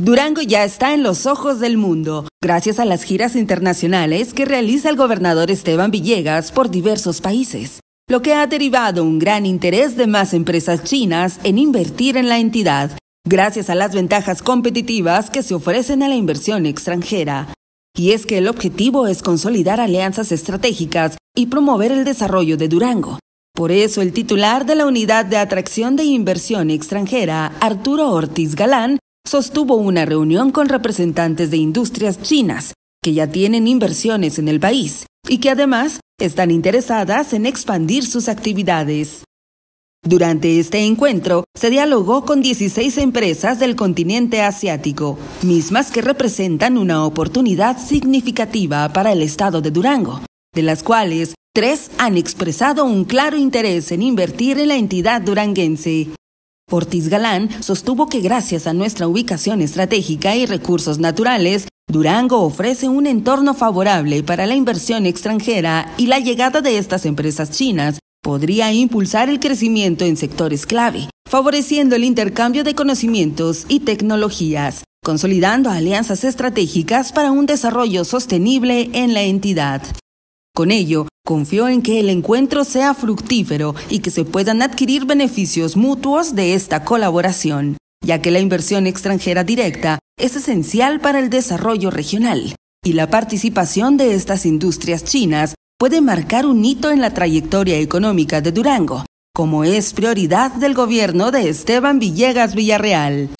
Durango ya está en los ojos del mundo, gracias a las giras internacionales que realiza el gobernador Esteban Villegas por diversos países, lo que ha derivado un gran interés de más empresas chinas en invertir en la entidad, gracias a las ventajas competitivas que se ofrecen a la inversión extranjera. Y es que el objetivo es consolidar alianzas estratégicas y promover el desarrollo de Durango. Por eso el titular de la Unidad de Atracción de Inversión Extranjera, Arturo Ortiz Galán, sostuvo una reunión con representantes de industrias chinas que ya tienen inversiones en el país y que además están interesadas en expandir sus actividades. Durante este encuentro se dialogó con 16 empresas del continente asiático, mismas que representan una oportunidad significativa para el estado de Durango, de las cuales tres han expresado un claro interés en invertir en la entidad duranguense. Ortiz Galán sostuvo que gracias a nuestra ubicación estratégica y recursos naturales, Durango ofrece un entorno favorable para la inversión extranjera y la llegada de estas empresas chinas podría impulsar el crecimiento en sectores clave, favoreciendo el intercambio de conocimientos y tecnologías, consolidando alianzas estratégicas para un desarrollo sostenible en la entidad. Con ello, Confío en que el encuentro sea fructífero y que se puedan adquirir beneficios mutuos de esta colaboración, ya que la inversión extranjera directa es esencial para el desarrollo regional y la participación de estas industrias chinas puede marcar un hito en la trayectoria económica de Durango, como es prioridad del gobierno de Esteban Villegas Villarreal.